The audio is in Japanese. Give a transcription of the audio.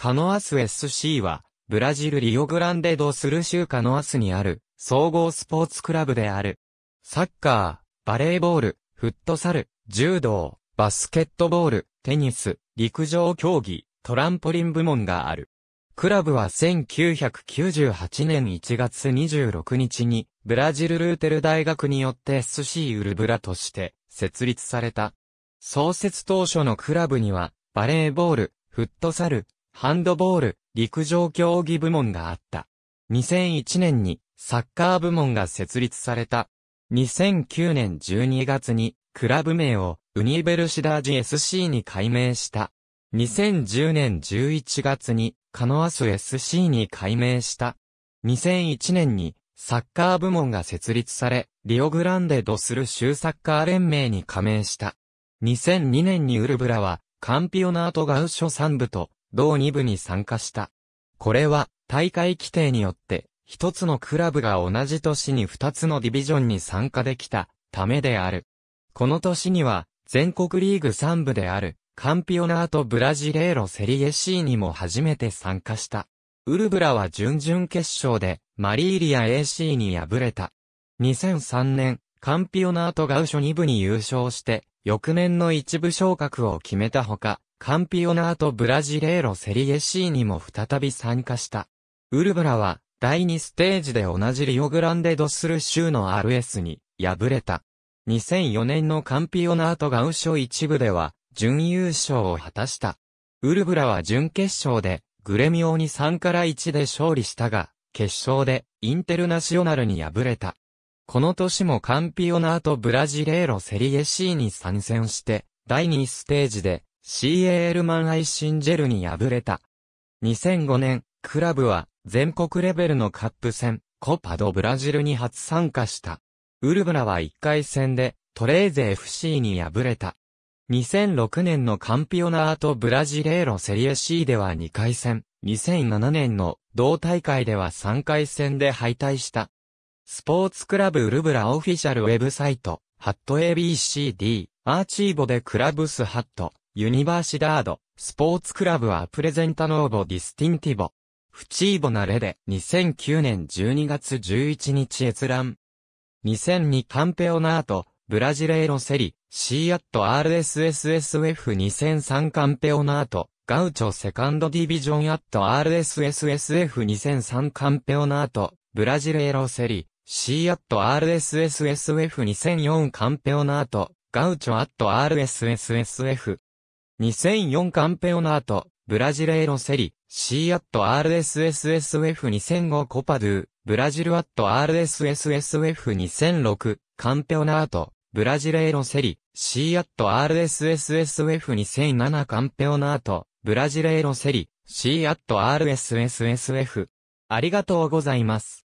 カノアス SC は、ブラジルリオグランデドスル州カノアスにある、総合スポーツクラブである。サッカー、バレーボール、フットサル、柔道、バスケットボール、テニス、陸上競技、トランポリン部門がある。クラブは1998年1月26日に、ブラジルルーテル大学によって SC ウルブラとして設立された。創設当初のクラブには、バレーボール、フットサル、ハンドボール、陸上競技部門があった。2001年にサッカー部門が設立された。2009年12月にクラブ名をウニベルシダージ SC に改名した。2010年11月にカノアス SC に改名した。2001年にサッカー部門が設立され、リオグランデドする州サッカー連盟に加盟した。2002年にウルブラは、カンピオナートガウショ3部と、同2部に参加した。これは、大会規定によって、一つのクラブが同じ年に二つのディビジョンに参加できたためである。この年には、全国リーグ3部である、カンピオナートブラジレーロセリエ C にも初めて参加した。ウルブラは準々決勝で、マリーリア AC に敗れた。2003年、カンピオナートガウショ2部に優勝して、翌年の一部昇格を決めたほか、カンピオナートブラジレーロセリエ C にも再び参加した。ウルブラは、第2ステージで同じリオグランデドスル州の RS に敗れた。2004年のカンピオナートガウショ一部では、準優勝を果たした。ウルブラは準決勝で、グレミオに3から1で勝利したが、決勝で、インテルナショナルに敗れた。この年もカンピオナートブラジレーロセリエ C に参戦して、第2ステージで、CA l マンアイシンジェルに敗れた。2005年、クラブは全国レベルのカップ戦、コパドブラジルに初参加した。ウルブラは1回戦でトレーゼ FC に敗れた。2006年のカンピオナートブラジレーロセリエ C では2回戦、2007年の同大会では3回戦で敗退した。スポーツクラブウルブラオフィシャルウェブサイト、ハット ABCD、アーチーボでクラブスハット。ユニバーシダード、スポーツクラブはプレゼンタノーボディスティンティボ。フチーボなレで2009年12月11日閲覧。2002カンペオナート、ブラジレーロセリ、シーアット RSSSF2003 カンペオナート、ガウチョセカンドディビジョンアット RSSSF2003 カンペオナート、ブラジレーロセリ、シーアット RSSSF2004 カンペオナート、ガウチョアット RSSSF 2004カンペオナート、ブラジレーロセリ、シーアット RSSSF2005 コパドゥ、ブラジルアット RSSSF2006、カンペオナート、ブラジレーロセリ、シーアット RSSSF2007 カンペオナート、ブラジレーロセリ、シーアット RSSSF。ありがとうございます。